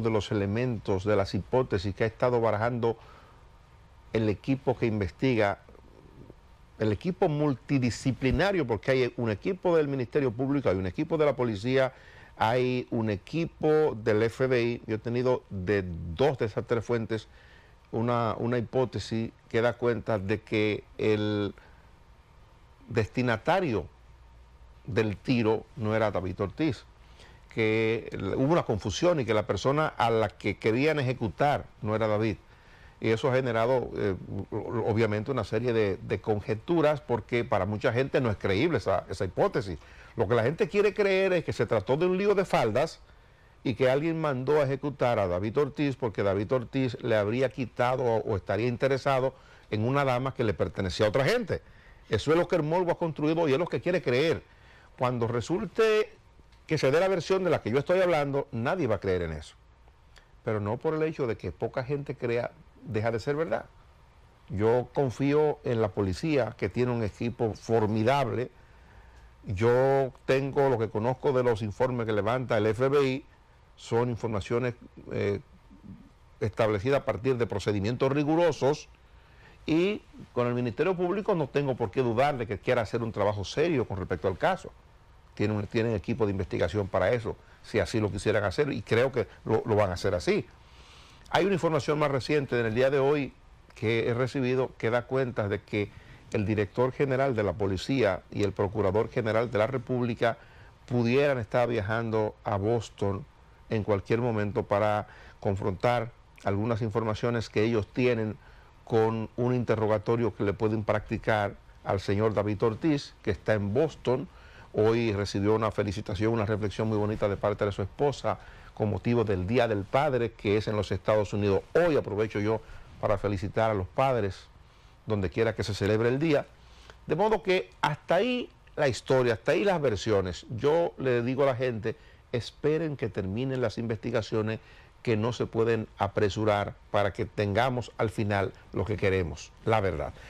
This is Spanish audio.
de los elementos, de las hipótesis que ha estado barajando el equipo que investiga, el equipo multidisciplinario, porque hay un equipo del Ministerio Público, hay un equipo de la policía, hay un equipo del FBI. Yo he tenido de dos de esas tres fuentes una, una hipótesis que da cuenta de que el destinatario del tiro no era David Ortiz que hubo una confusión y que la persona a la que querían ejecutar no era David. Y eso ha generado, eh, obviamente, una serie de, conjeturas porque para mucha gente no es creíble esa, esa, hipótesis. Lo que la gente quiere creer es que se trató de un lío de faldas y que alguien mandó a ejecutar a David Ortiz porque David Ortiz le habría quitado o, estaría interesado en una dama que le pertenecía a otra gente. Eso es lo que el morbo ha construido y es lo que quiere creer. Cuando resulte que se dé la versión de la que yo estoy hablando, nadie va a creer en eso. Pero no por el hecho de que poca gente crea, deja de ser verdad. Yo confío en la policía, que tiene un equipo formidable. Yo tengo lo que conozco de los informes que levanta el FBI, son informaciones eh, establecidas a partir de procedimientos rigurosos. Y con el Ministerio Público no tengo por qué dudar de que quiera hacer un trabajo serio con respecto al caso tienen, equipo de investigación para eso, si así lo quisieran hacer, y creo que lo, lo van a hacer así. Hay una información más reciente en el día de hoy que he recibido que da cuenta de que el director general de la policía y el procurador general de la República pudieran estar viajando a Boston en cualquier momento para confrontar algunas informaciones que ellos tienen con un interrogatorio que le pueden practicar al señor David Ortiz, que está en Boston Hoy recibió una felicitación, una reflexión muy bonita de parte de su esposa con motivo del Día del Padre, que es en los Estados Unidos. Hoy aprovecho yo para felicitar a los padres, donde quiera que se celebre el día. De modo que hasta ahí la historia, hasta ahí las versiones. Yo le digo a la gente, esperen que terminen las investigaciones que no se pueden apresurar para que tengamos al final lo que queremos, la verdad.